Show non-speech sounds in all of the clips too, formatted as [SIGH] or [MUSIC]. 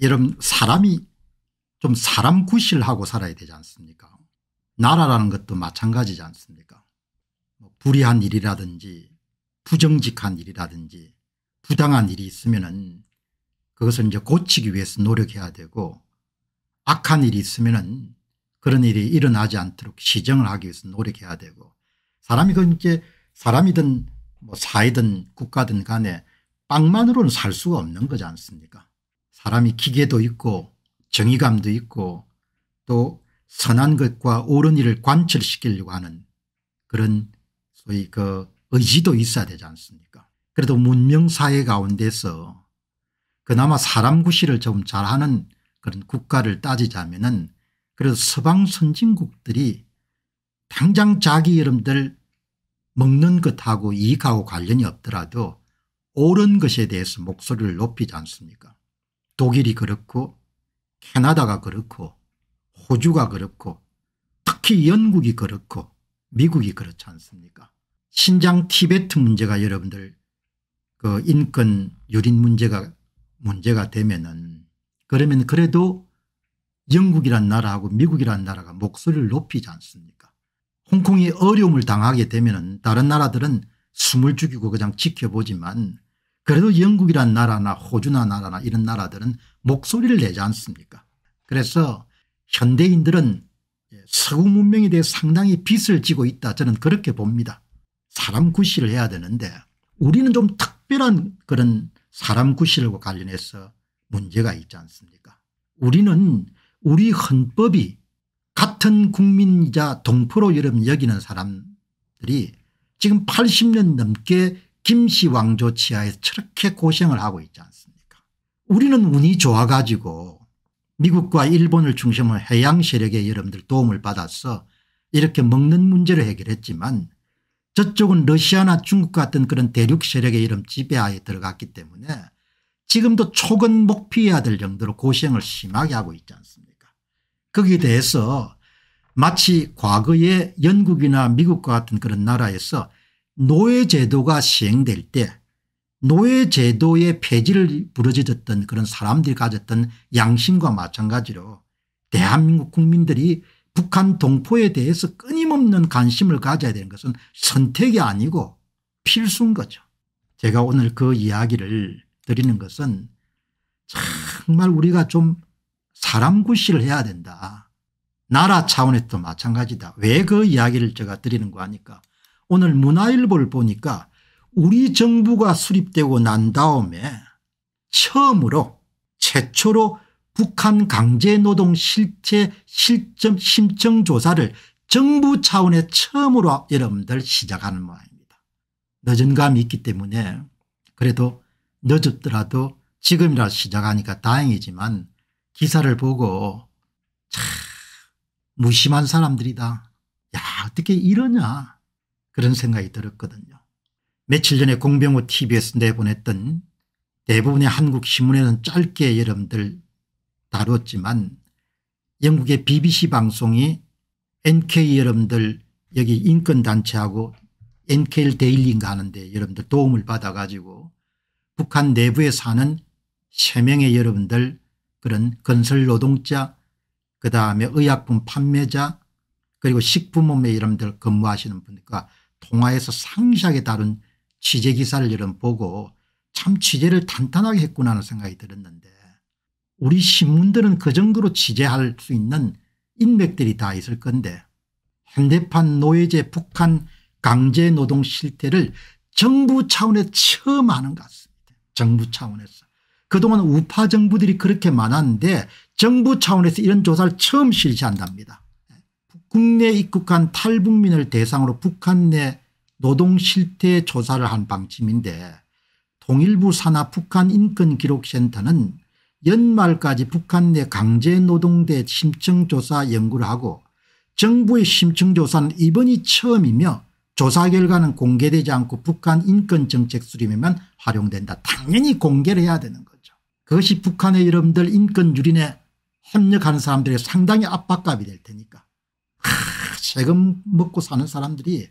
여러분 사람이 좀 사람 구실하고 살아야 되지 않습니까 나라라는 것도 마찬가지지 않습니까 뭐 불의한 일이라든지 부정직한 일이라든지 부당한 일이 있으면 은 그것을 이제 고치기 위해서 노력해야 되고 악한 일이 있으면 은 그런 일이 일어나지 않도록 시정을 하기 위해서 노력해야 되고 사람이 그 이제 사람이든 뭐 사회든 국가든 간에 빵만으로는 살 수가 없는 거지 않습니까 사람이 기계도 있고 정의감도 있고 또 선한 것과 옳은 일을 관철시키려고 하는 그런 소위 그 의지도 있어야 되지 않습니까 그래도 문명사회 가운데서 그나마 사람 구실을 좀 잘하는 그런 국가를 따지자면 은 그래서 서방 선진국들이 당장 자기 이름들 먹는 것하고 이익하고 관련이 없더라도 옳은 것에 대해서 목소리를 높이지 않습니까 독일이 그렇고 캐나다가 그렇고 호주가 그렇고 특히 영국이 그렇고 미국이 그렇지 않습니까 신장 티베트 문제가 여러분들 그 인권 유린 문제가 문제가 되면은 그러면 그래도 영국이란 나라하고 미국이란 나라가 목소리를 높이지 않습니까 홍콩이 어려움을 당하게 되면은 다른 나라들은 숨을 죽이고 그냥 지켜보지만 그래도 영국이란 나라나 호주나 나라나 이런 나라들은 목소리를 내지 않습니까 그래서 현대인들은 서구 문명에 대해 상당히 빚을 지고 있다 저는 그렇게 봅니다. 사람 구실을 해야 되는데 우리는 좀 특별한 그런 사람 구실과 관련해서 문제가 있지 않습니까 우리는 우리 헌법이 같은 국민이자 동포로 여러분 여기는 사람들이 지금 80년 넘게 김씨 왕조 치하에서 저렇게 고생을 하고 있지 않습니까 우리는 운이 좋아가지고 미국과 일본을 중심으로 해양 세력의 여러분들 도움을 받아서 이렇게 먹는 문제를 해결했지만 저쪽은 러시아나 중국 같은 그런 대륙 세력의 이름 지배하에 들어갔기 때문에 지금도 초근 목피해야 될 정도로 고생을 심하게 하고 있지 않습니까 거기에 대해서 마치 과거에 영국이나 미국과 같은 그런 나라에서 노예제도가 시행될 때 노예제도의 폐지를 부르짖었던 그런 사람들이 가졌던 양심과 마찬가지로 대한민국 국민들이 북한 동포에 대해서 끊임없는 관심을 가져야 되는 것은 선택이 아니고 필수인 거죠. 제가 오늘 그 이야기를 드리는 것은 정말 우리가 좀 사람 구실을 해야 된다. 나라 차원에서도 마찬가지다. 왜 그 이야기를 제가 드리는 거 하니까 오늘 문화일보를 보니까 우리 정부가 수립되고 난 다음에 처음으로 최초로 북한 강제노동 실체 실점 심층 조사를 정부 차원에 처음으로 여러분들 시작하는 모양입니다. 늦은 감이 있기 때문에 그래도 늦었더라도 지금이라 시작하니까 다행이지만 기사를 보고 참 무심한 사람들이다. 야 어떻게 이러냐 그런 생각이 들었거든요. 며칠 전에 공병호 tv에서 내보냈던 대부분의 한국 신문에는 짧게 여러분들 다뤘지만 영국의 bbc 방송이 nk 여러분들 여기 인권단체하고 NKL 데일리인가 하는데 여러분들 도움을 받아 가지고 북한 내부에 사는 3명의 여러분들 그런 건설 노동자 그다음에 의약품 판매자 그리고 식품업에 여러분들 근무하시는 분과 통화에서 상시하게 다룬 취재 기사를 여름 보고 참 취재를 탄탄하게 했구나 하는 생각이 들었는데 우리 신문들은 그 정도로 취재할 수 있는 인맥들이 다 있을 건데 현대판 노예제 북한 강제노동 실태를 정부 차원에서 처음 하는 것 같습니다. 정부 차원에서. 그동안 우파 정부들이 그렇게 많았는데 정부 차원에서 이런 조사를 처음 실시한답니다. 국내 입국한 탈북민을 대상으로 북한 내 노동 실태 조사를 한 방침인데 통일부 산하 북한 인권기록센터는 연말까지 북한 내 강제노동대 심층조사 연구를 하고 정부의 심층조사는 이번이 처음이며 조사 결과는 공개되지 않고 북한 인권정책 수립에만 활용된다. 당연히 공개를 해야 되는 거죠. 그것이 북한의 여러분들 인권 유린에 협력하는 사람들의 상당히 압박감이 될 테니까. 하, 세금 먹고 사는 사람들이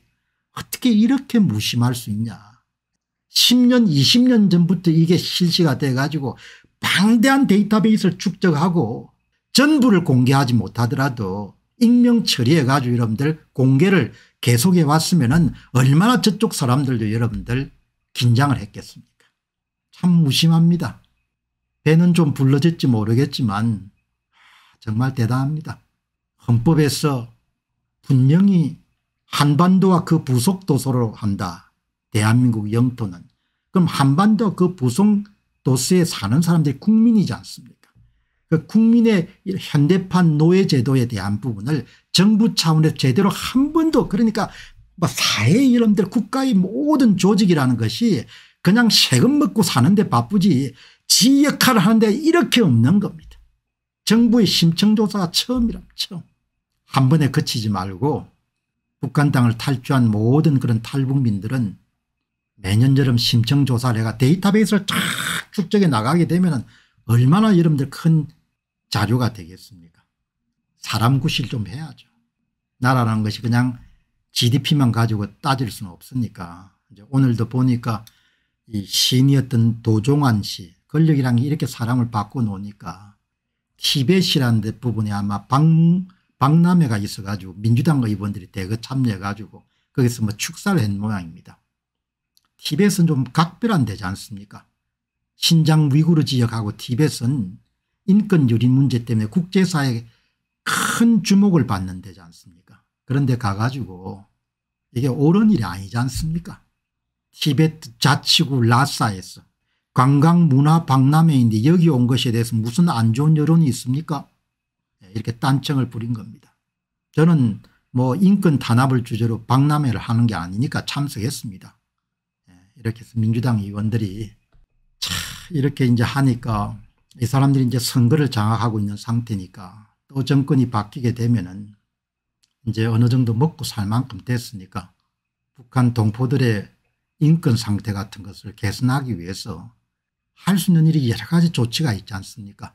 어떻게 이렇게 무심할 수 있냐. 10년 20년 전부터 이게 실시가 돼가지고 방대한 데이터베이스를 축적하고 전부를 공개하지 못하더라도 익명 처리해가지고 여러분들 공개를 계속해 왔으면 은 얼마나 저쪽 사람들도 여러분들 긴장을 했겠습니까 참 무심합니다. 배는 좀 불러질지 모르겠지만 정말 대단합니다. 헌법에서 분명히 한반도와 그 부속도서로 한다. 대한민국 영토는. 그럼 한반도 그 부속도서에 사는 사람들이 국민이지 않습니까 그 국민의 현대판 노예제도에 대한 부분을 정부 차원에서 제대로 한 번도 그러니까 뭐 사회 이름들 국가의 모든 조직이라는 것이 그냥 세금 먹고 사는데 바쁘지 지 역할을 하는데 이렇게 없는 겁니다. 정부의 심층조사가 처음이라 처음. 한 번에 그치지 말고 북한 땅을 탈주한 모든 그런 탈북민들은 매년 여름 심층조사를 해가 데이터베이스를 쫙 축적해 나가게 되면 얼마나 여러분들 큰 자료가 되겠습니까 사람 구실 좀 해야죠. 나라라는 것이 그냥 gdp만 가지고 따질 수는 없으니까 오늘도 보니까 이시이었던 도종환 씨 권력이란 게 이렇게 사람을 바꿔놓으니까 티벳이라는 부분이 아마 방 박람회가 있어가지고 민주당 의원들이 대거 참여해가지고 거기서 뭐 축사를 한 모양입니다. 티벳은 좀 각별한 데지 않습니까 신장 위구르 지역하고 티벳은 인권 유린 문제 때문에 국제사회에 큰 주목을 받는 데지 않습니까 그런데 가가지고 이게 옳은 일이 아니지 않습니까 티벳 자치구 라사에서 관광문화 박람회인데 여기 온 것에 대해서 무슨 안 좋은 여론이 있습니까 예, 이렇게 딴청을 부린 겁니다. 저는 뭐 인권 탄압을 주제로 박람회를 하는 게 아니니까 참석했습니다. 예, 이렇게 해서 민주당 의원들이 차 이렇게 이제 하니까 이 사람들이 이제 선거를 장악하고 있는 상태니까 또 정권이 바뀌게 되면은 이제 어느 정도 먹고 살 만큼 됐으니까 북한 동포들의 인권 상태 같은 것을 개선하기 위해서 할 수 있는 일이 여러 가지 조치가 있지 않습니까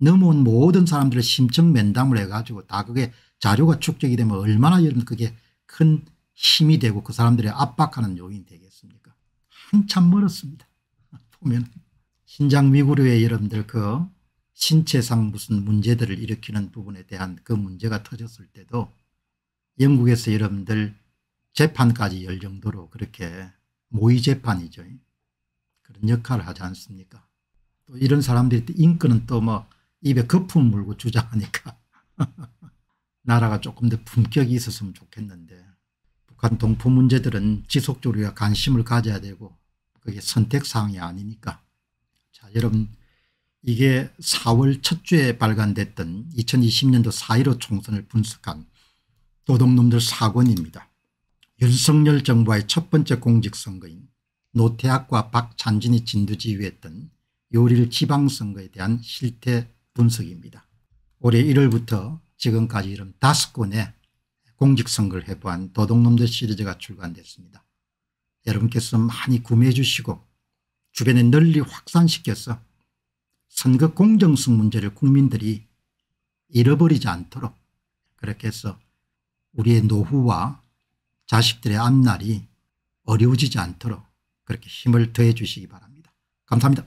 넘어온 모든 사람들의 심층 면담을 해가지고 다 그게 자료가 축적이 되면 얼마나 여러분 그게 큰 힘이 되고 그 사람들의 압박하는 요인이 되겠습니까 한참 멀었습니다. [LAUGHS] 보면 신장미구류의 여러분들 그 신체상 무슨 문제들을 일으키는 부분에 대한 그 문제가 터졌을 때도 영국에서 여러분들 재판까지 열 정도로 그렇게 모의재판이죠. 그런 역할을 하지 않습니까 또 이런 사람들이 인권은 또뭐 입에 거품 물고 주장하니까 [LAUGHS] 나라가 조금 더 품격이 있었으면 좋겠는데 북한 동포 문제들은 지속적으로 우리가 관심을 가져야 되고 그게 선택사항이 아니니까 자 여러분 이게 4월 첫 주에 발간됐던 2020년도 4.15 총선을 분석한 도둑놈들 사건입니다. 윤석열 정부의 첫 번째 공직선거인 노태학과 박찬진이 진두지휘했던 요리를 지방선거에 대한 실태 분석입니다. 올해 1월부터 지금까지 이런 다섯 건의 공직선거를 해부한 도둑놈들 시리즈가 출간됐습니다. 여러분께서 많이 구매해 주시고 주변에 널리 확산시켜서 선거 공정성 문제를 국민들이 잃어버리지 않도록 그렇게 해서 우리의 노후와 자식들의 앞날이 어려워지지 않도록 그렇게 힘을 더해 주시기 바랍니다. 감사합니다.